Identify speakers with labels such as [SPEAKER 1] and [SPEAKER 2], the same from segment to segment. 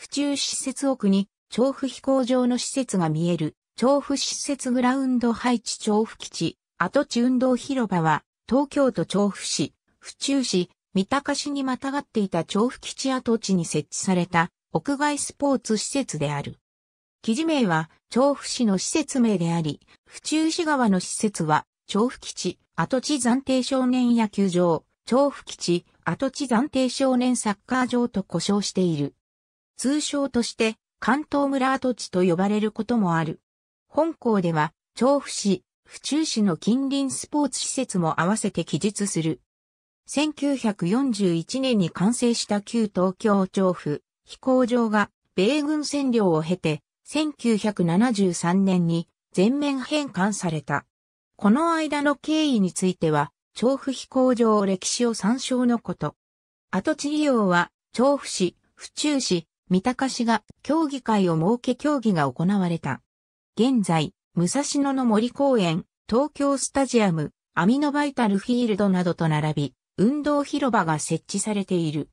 [SPEAKER 1] 府中施設奥に、調布飛行場の施設が見える、調布施設グラウンド配置調布基地、跡地運動広場は、東京都調布市、府中市、三鷹市にまたがっていた調布基地跡地に設置された、屋外スポーツ施設である。記事名は、調布市の施設名であり、府中市側の施設は、調布基地、跡地暫定少年野球場、調布基地、跡地暫定少年サッカー場と呼称している。通称として関東村跡地と呼ばれることもある。本校では、調布市、府中市の近隣スポーツ施設も合わせて記述する。1941年に完成した旧東京調布飛行場が米軍占領を経て1973年に全面返還された。この間の経緯については調布飛行場歴史を参照のこと。跡地利用は調布市、府中市、三鷹市が競技会を設け競技が行われた。現在、武蔵野の森公園、東京スタジアム、アミノバイタルフィールドなどと並び、運動広場が設置されている。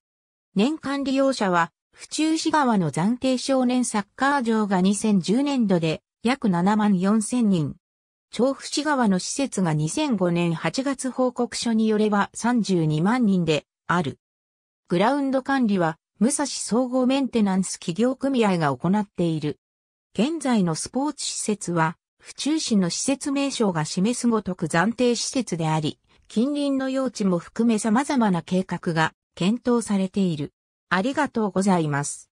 [SPEAKER 1] 年間利用者は、府中市川の暫定少年サッカー場が2010年度で約7万4千人。調布市川の施設が2005年8月報告書によれば32万人である。グラウンド管理は武蔵総合メンテナンス企業組合が行っている。現在のスポーツ施設は、府中市の施設名称が示すごとく暫定施設であり、近隣の用地も含め様々な計画が検討されている。ありがとうございます。